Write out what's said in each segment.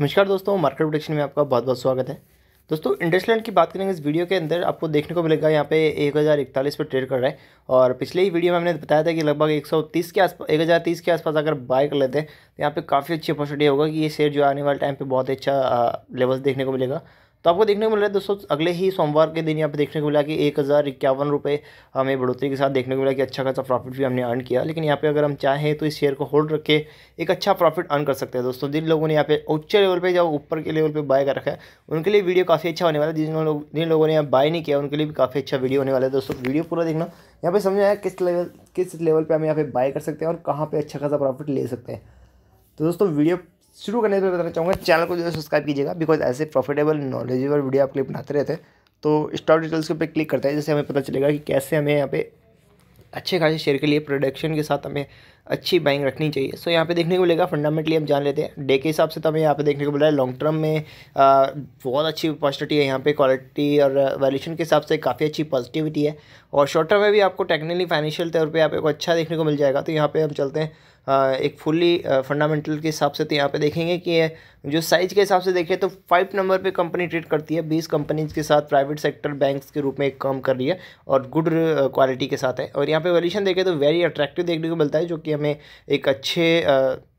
नमस्कार दोस्तों market production में आपका बहुत बहुत स्वागत है दोस्तों इंडस्ट्रीलैंड की बात करेंगे इस वीडियो के अंदर आपको देखने को मिलेगा यहाँ पे एक हज़ार इकतालीस पर ट्रेड कर रहा है और पिछले ही वीडियो में हमने बताया था कि लगभग एक सौ तीस के आसपास एक हज़ार तीस के आसपास अगर बाय कर लेते हैं तो यहाँ पे काफ़ी अच्छी अपॉर्चुनिटी होगा कि ये शेयर जो आने वाले टाइम पर बहुत ही अच्छा लेवल्स देखने को मिलेगा तो आपको देखने को मिल रहा है दोस्तों अगले ही सोमवार के दिन यहाँ पे देखने को मिला कि एक हज़ार इक्यावन रुपये हमें बढ़ोतरी के साथ देखने को मिला कि अच्छा खासा प्रॉफिट भी हमने अर्न किया लेकिन यहाँ पे अगर हम चाहें तो इस शेयर को होल्ड रख के एक अच्छा प्रॉफिट अर्न कर सकते हैं दोस्तों जिन लोगों ने यहाँ पे उच्च लेवल पर या ऊपर के लेवल पर बाय कर रखा है उनके लिए वीडियो काफ़ी अच्छा होने वाला है जिन लोग जिन लोगों ने यहाँ बाय नहीं किया उनके लिए भी काफ़ी अच्छा वीडियो होने वाला है दोस्तों वीडियो पूरा देखना यहाँ पर समझ आया किस लेवल किस लेवल पर हम यहाँ पे बाय कर सकते हैं और कहाँ पर अच्छा खासा प्रॉफिट ले सकते हैं तो दोस्तों वीडियो शुरू करने से बताना चाहूँगा चैनल को जो है सब्सक्राइब कीजिएगा बिकॉज ऐसे प्रॉफिटेबल नॉलेजेबल वीडियो आपके लिए बनाते रहते हैं तो स्टॉक डिटेल्स के ऊपर क्लिक करते हैं जैसे हमें पता चलेगा कि कैसे हमें यहाँ पे अच्छे खासे शेयर के लिए प्रोडक्शन के साथ हमें अच्छी बाइंग रखनी चाहिए सो so, यहाँ पे देखने को मिलेगा फंडामेंटली हम जान लेते हैं डे के हिसाब से तो हमें यहाँ पे देखने को मिला है लॉन्ग टर्म में आ, बहुत अच्छी अपॉर्चुनिटी है यहाँ पे क्वालिटी और वैल्यूशन के हिसाब से काफ़ी अच्छी पॉजिटिविटी है और शॉर्ट टर्म में भी आपको टेक्निकली फाइनेंशियल तौर पर आपको अच्छा देखने को मिल जाएगा तो यहाँ पर हम चलते हैं एक फुल्ली फंडामेंटल के हिसाब से तो यहाँ पे देखेंगे कि जो साइज़ के हिसाब से देखें तो फाइव नंबर पे कंपनी ट्रेड करती है बीस कंपनीज के साथ प्राइवेट सेक्टर बैंक्स के रूप में काम कर रही है और गुड क्वालिटी के साथ है और यहाँ पे वैल्यूशन देखें तो वेरी अट्रैक्टिव देखने को मिलता है जो कि हमें एक अच्छे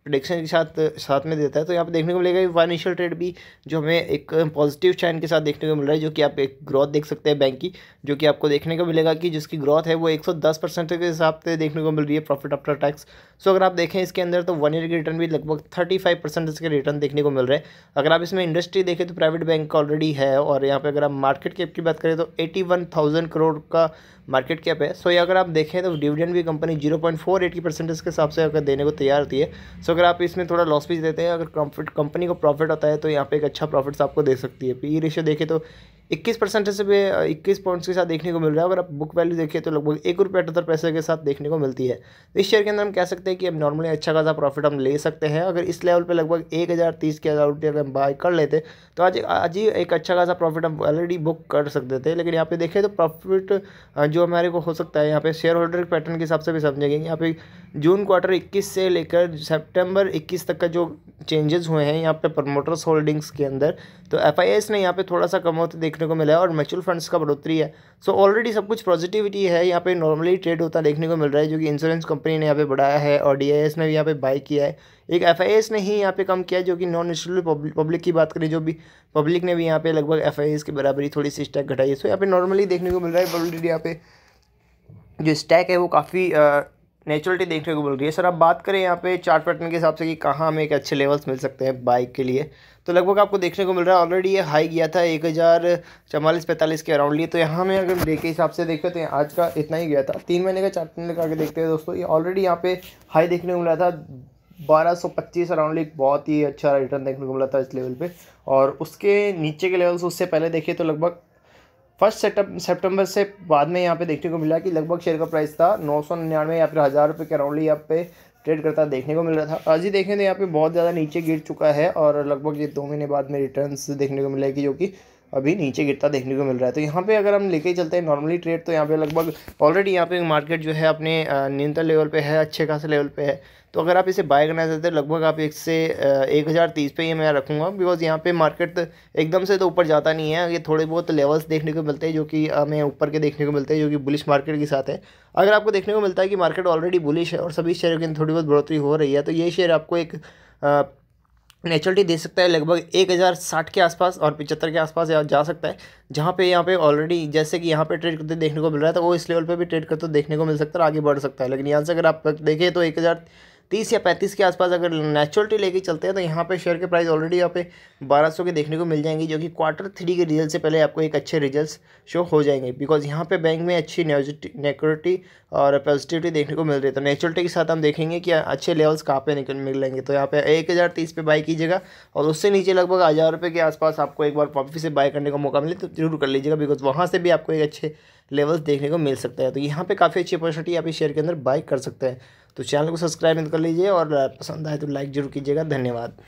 प्रोडिक्शन के साथ साथ में देता है तो यहाँ पे देखने को मिलेगा फाइनेंशियल ट्रेड भी जो हमें एक पॉजिटिव चैन के साथ देखने को मिल रहा है जो कि आप एक ग्रोथ देख सकते हैं बैंक की जो कि आपको देखने को मिलेगा कि जिसकी ग्रोथ है वो 110 परसेंट के हिसाब से देखने को मिल रही है प्रॉफिट आफ्टर टैक्स सो अगर आप देखें इसके अंदर तो वन ईयर के रिटर्न भी लगभग थर्टी फाइव परसेंट इसके रिटर्न देखने को मिल रहे हैं अगर आप इसमें इंडस्ट्री देखें तो प्राइवेट बैंक ऑलरेडी है और यहाँ पर अगर आप मार्केट कैप की बात करें तो एटी वन थाउजेंड करोड़ का मार्केट कैप है सो अगर आप देखें तो डिविडेंड भी company zero point four eight की परसेंटेज के हिसाब से अगर देने को तैयार होती है सो अगर आप इसमें थोड़ा लॉस भी देते हैं अगर कंपनी को प्रॉफिट होता है तो यहाँ पे एक अच्छा प्रॉफिट्स आपको दे सकती है पी रेशियो तो देखें तो इक्कीस परसेंट से भी इक्कीस पॉइंट्स के साथ देखने को मिल रहा है अगर आप बुक वैल्यू देखिए तो लगभग एक रुपये अठहत्तर पैसे के साथ देखने को मिलती है तो इस शेयर के अंदर हम कह सकते हैं कि हम नॉर्मली अच्छा खासा प्रॉफिट हम ले सकते हैं अगर इस लेवल पर लगभग एक हज़ार तीस के हज़ार रुपये अगर हम बाय कर लेते तो आज आज ही एक अच्छा खासा प्रॉफिट हम ऑलरेडी बुक कर सकते थे लेकिन यहाँ पे देखें तो प्रॉफिट जो हमारे को हो सकता है यहाँ पे शेयर होल्डर के पैटर्न के हिसाब से भी समझेंगे यहाँ पे जून क्वार्टर इक्कीस से लेकर सेप्टेम्बर इक्कीस तक का जो चेंजेस हुए हैं यहाँ पे प्रमोटर्स होल्डिंग्स के अंदर तो एफ ने यहाँ पे थोड़ा सा कम होते देख देखने को मिला है और म्यूचुअल फंड्स का बढ़ोतरी है सो ऑलरेडी सब कुछ पॉजिटिविटी है यहाँ पे नॉर्मली ट्रेड होता देखने को मिल रहा है जो कि इंश्योरेंस कंपनी ने यहाँ पे बढ़ाया है और डी ने भी यहाँ पे बाई किया है एक एफ ने ही यहाँ पे कम किया है जो कि नॉन इंस्टीट्यूट पब्लिक की बात करें जो भी पब्लिक ने भी यहाँ पे लगभग एफ के बराबरी थोड़ी सी स्टैक घटाई है सो यहाँ पे नॉर्मली देखने को मिल रहा है ऑलरेडी यहाँ पे जो स्टैक है वो काफ़ी नेचुरलिटी देखने को मिल रही है सर आप बात करें यहाँ पे चार्ट पैटर्न के हिसाब से कि कहाँ हमें एक अच्छे लेवल्स मिल सकते हैं बाइक के लिए तो लगभग आपको देखने को मिल रहा है ऑलरेडी ये हाई गया था एक हज़ार चवालीस पैंतालीस के अराउंड लिए तो यहाँ में अगर डे के हिसाब से देखें तो आज का इतना ही गया था तीन महीने का चार्ट पैटर्न लगा के देखते हैं दोस्तों ये ऑलरेडी यहाँ पे हाई देखने को मिला था बारह सौ पच्चीस अराउंड एक बहुत ही अच्छा रिटर्न देखने को मिला था इस लेवल पर और उसके नीचे के लेवल्स उससे पहले देखिए तो लगभग फर्स्ट सेटअप सेप्टेम्बर से बाद में यहाँ पे देखने को मिला कि लगभग शेयर का प्राइस था नौ सौ निन्यानवे या फिर हज़ार रुपये के अराउंडली यहाँ पे ट्रेड करता देखने को मिल रहा था आज ही देखें तो यहाँ पे बहुत ज़्यादा नीचे गिर चुका है और लगभग ये दो महीने बाद में रिटर्न्स देखने को मिलेगी जो कि अभी नीचे गिरता देखने को मिल रहा है तो यहाँ पे अगर हम लेके चलते हैं नॉर्मली ट्रेड तो यहाँ पे लगभग ऑलरेडी यहाँ पे मार्केट जो है अपने न्यूनतम लेवल पे है अच्छे खासे लेवल पे है तो अगर आप इसे बाय करना चाहते हैं लगभग आप एक से एक हज़ार तीस पर ही मैं रखूँगा बिकॉज यहाँ पे मार्केट तो एकदम से तो ऊपर जाता नहीं है ये थोड़े बहुत लेवल्स देखने को मिलते हैं जो कि हमें ऊपर के देखने को मिलते हैं जो कि बुलिश मार्केट के साथ है अगर आपको देखने को मिलता है कि मार्केट ऑलरेडी बुलिश है और सभी शेयरों की थोड़ी बहुत बढ़ोतरी हो रही है तो ये शेयर आपको एक नेचुरलिटी दे सकता है लगभग एक हज़ार साठ के आसपास और पिचहत्तर के आसपास यहाँ जा सकता है जहाँ पे यहाँ पे ऑलरेडी जैसे कि यहाँ पे ट्रेड करते देखने को मिल रहा है तो वो इस लेवल पे भी ट्रेड करते देखने को मिल सकता है आगे बढ़ सकता है लेकिन यहाँ से अगर आप देखें तो एक हज़ार तीस या पैंतीस के आसपास अगर नेचुरलिटी लेके चलते हैं तो यहाँ पे शेयर के प्राइस ऑलरेडी यहाँ पे बारह सौ के देखने को मिल जाएंगी जो कि क्वार्टर थ्री के रिजल्ट से पहले आपको एक अच्छे रिजल्ट शो हो जाएंगे बिकॉज यहाँ पे बैंक में अच्छी नेक्योरिटी और पॉजिटिविटी देखने को मिल रही है तो नेचुरलिटी के साथ हम देखेंगे कि अच्छे लेवल्स कहाँ पे मिल लेंगे तो यहाँ पे एक हज़ार तीस पे बाई कीजिएगा और उससे नीचे लगभग हज़ार रुपये के आसपास आपको एक बार प्रॉफिट से बाय करने का मौका मिले तो जरूर कर लीजिएगा बिकॉज वहाँ से भी आपको एक अच्छे लेवल्स देखने को मिल सकता है तो यहाँ पे काफ़ी अच्छी अपॉर्चुनिटी आप इस शेयर के अंदर बाय कर सकते हैं तो चैनल को सब्सक्राइब कर लीजिए और पसंद आए तो लाइक जरूर कीजिएगा धन्यवाद